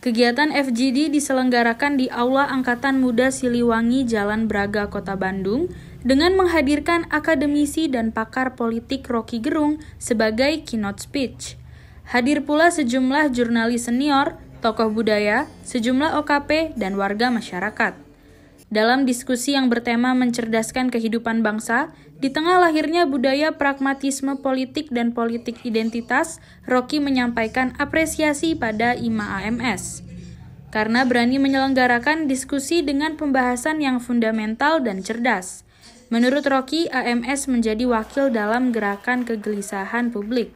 Kegiatan FGD diselenggarakan di Aula Angkatan Muda Siliwangi Jalan Braga, Kota Bandung dengan menghadirkan akademisi dan pakar politik Rocky Gerung sebagai keynote speech. Hadir pula sejumlah jurnalis senior, tokoh budaya, sejumlah OKP, dan warga masyarakat dalam diskusi yang bertema mencerdaskan kehidupan bangsa, di tengah lahirnya budaya pragmatisme politik dan politik identitas, Rocky menyampaikan apresiasi pada IMA AMS. Karena berani menyelenggarakan diskusi dengan pembahasan yang fundamental dan cerdas. Menurut Rocky, AMS menjadi wakil dalam gerakan kegelisahan publik.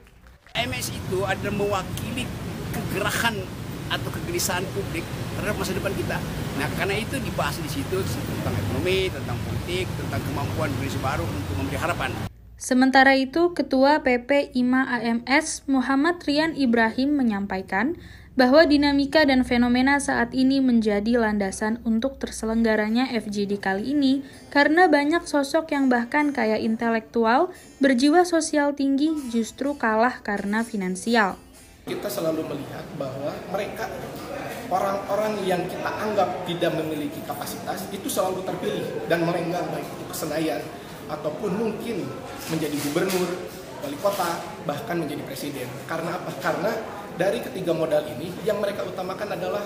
AMS itu ada mewakili kegerakan atau kegelisahan publik terhadap masa depan kita. Nah, karena itu dibahas di situ tentang ekonomi, tentang politik, tentang kemampuan generasi baru untuk memberi harapan. Sementara itu, Ketua PP IMA AMS Muhammad Rian Ibrahim menyampaikan bahwa dinamika dan fenomena saat ini menjadi landasan untuk terselenggaranya FGD kali ini karena banyak sosok yang bahkan kaya intelektual berjiwa sosial tinggi justru kalah karena finansial kita selalu melihat bahwa mereka orang-orang yang kita anggap tidak memiliki kapasitas itu selalu terpilih dan melenggang baik itu kesenayan ataupun mungkin menjadi gubernur, wali kota, bahkan menjadi presiden. Karena apa? Karena dari ketiga modal ini yang mereka utamakan adalah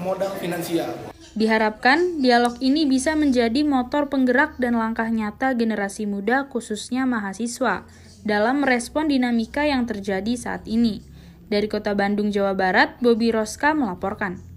modal finansial. Diharapkan dialog ini bisa menjadi motor penggerak dan langkah nyata generasi muda khususnya mahasiswa dalam merespon dinamika yang terjadi saat ini. Dari Kota Bandung, Jawa Barat, Bobi Roska melaporkan.